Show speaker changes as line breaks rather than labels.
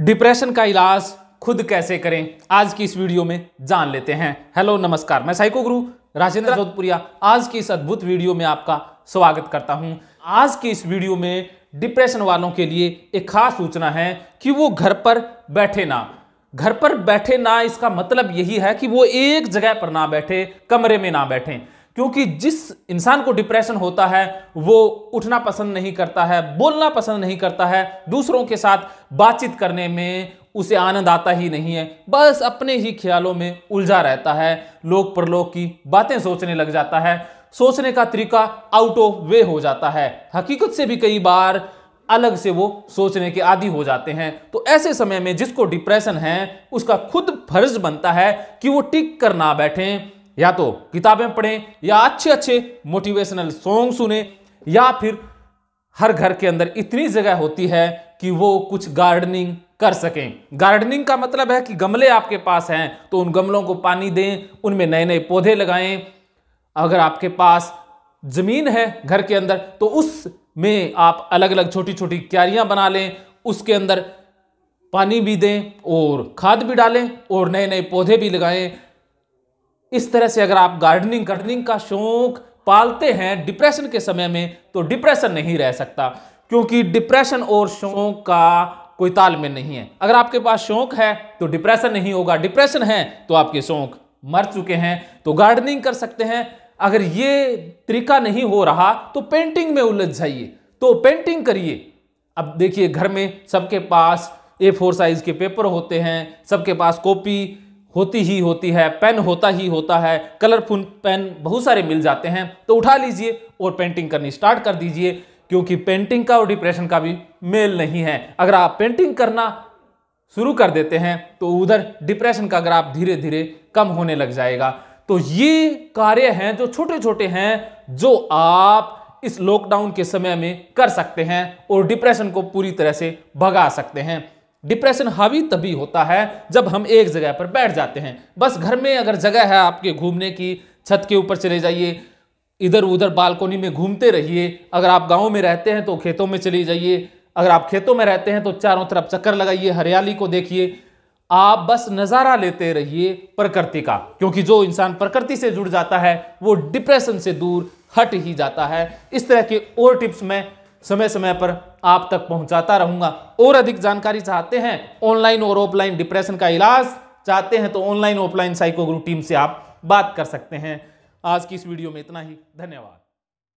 depression का इलाज खुद कैसे करें आज की इस वीडियो में जान लेते हैं हेलो नमस्कार मैं साइको गुरु राजेंद्र जोधपुरिया आज की इस अद्भुत वीडियो में आपका स्वागत करता हूं आज की इस वीडियो में डिप्रेशन वालों के लिए एक खास सूचना है कि वो घर पर बैठे ना घर पर बैठे ना इसका मतलब यही है कि वो एक जगह पर ना बैठे कमरे में ना बैठें क्योंकि जिस इंसान को डिप्रेशन होता है वो उठना पसंद नहीं करता है बोलना पसंद नहीं करता है दूसरों के साथ बातचीत करने में उसे आनंद आता ही नहीं है बस अपने ही ख्यालों में उलझा रहता है लोक प्रलोक की बातें सोचने लग जाता है सोचने का तरीका आउट ऑफ वे हो जाता है हकीकत से भी कई बार अलग से वो सोचने के आदि हो जाते हैं तो ऐसे समय में जिसको डिप्रेशन है उसका खुद फर्ज बनता है कि वो टिक कर ना बैठें या तो किताबें पढ़ें या अच्छे अच्छे मोटिवेशनल सॉन्ग सुने या फिर हर घर के अंदर इतनी जगह होती है कि वो कुछ गार्डनिंग कर सकें गार्डनिंग का मतलब है कि गमले आपके पास हैं तो उन गमलों को पानी दें उनमें नए नए पौधे लगाएं अगर आपके पास ज़मीन है घर के अंदर तो उसमें आप अलग अलग छोटी छोटी क्यारियाँ बना लें उसके अंदर पानी भी दें और खाद भी डालें और नए नए पौधे भी लगाएं इस तरह से अगर आप गार्डनिंग गार्डनिंग का शौक पालते हैं डिप्रेशन के समय में तो डिप्रेशन नहीं रह सकता क्योंकि डिप्रेशन और शौक का कोई तालमेल नहीं है अगर आपके पास शौक है तो डिप्रेशन नहीं होगा डिप्रेशन है तो आपके शौक मर चुके हैं तो गार्डनिंग कर सकते हैं अगर ये तरीका नहीं हो रहा तो पेंटिंग में उलझ जाइए तो पेंटिंग करिए अब देखिए घर में सबके पास ए फोर साइज के पेपर होते हैं सबके पास कॉपी होती ही होती है पेन होता ही होता है कलरफुल पेन बहुत सारे मिल जाते हैं तो उठा लीजिए और पेंटिंग करनी स्टार्ट कर दीजिए क्योंकि पेंटिंग का और डिप्रेशन का भी मेल नहीं है अगर आप पेंटिंग करना शुरू कर देते हैं तो उधर डिप्रेशन का ग्राफ धीरे धीरे कम होने लग जाएगा तो ये कार्य हैं जो छोटे छोटे हैं जो आप इस लॉकडाउन के समय में कर सकते हैं और डिप्रेशन को पूरी तरह से भगा सकते हैं डिप्रेशन हावी तभी होता है जब हम एक जगह पर बैठ जाते हैं बस घर में अगर जगह है आपके घूमने की छत के ऊपर चले जाइए इधर उधर बालकोनी में घूमते रहिए अगर आप गांव में रहते हैं तो खेतों में चले जाइए अगर आप खेतों में रहते हैं तो चारों तरफ चक्कर लगाइए हरियाली को देखिए आप बस नज़ारा लेते रहिए प्रकृति का क्योंकि जो इंसान प्रकृति से जुड़ जाता है वो डिप्रेशन से दूर हट ही जाता है इस तरह के और टिप्स मैं समय समय पर आप तक पहुंचाता रहूंगा और अधिक जानकारी चाहते हैं ऑनलाइन और ऑफलाइन डिप्रेशन का इलाज चाहते हैं तो ऑनलाइन ऑफलाइन साइको टीम से आप बात कर सकते हैं आज की इस वीडियो में इतना ही धन्यवाद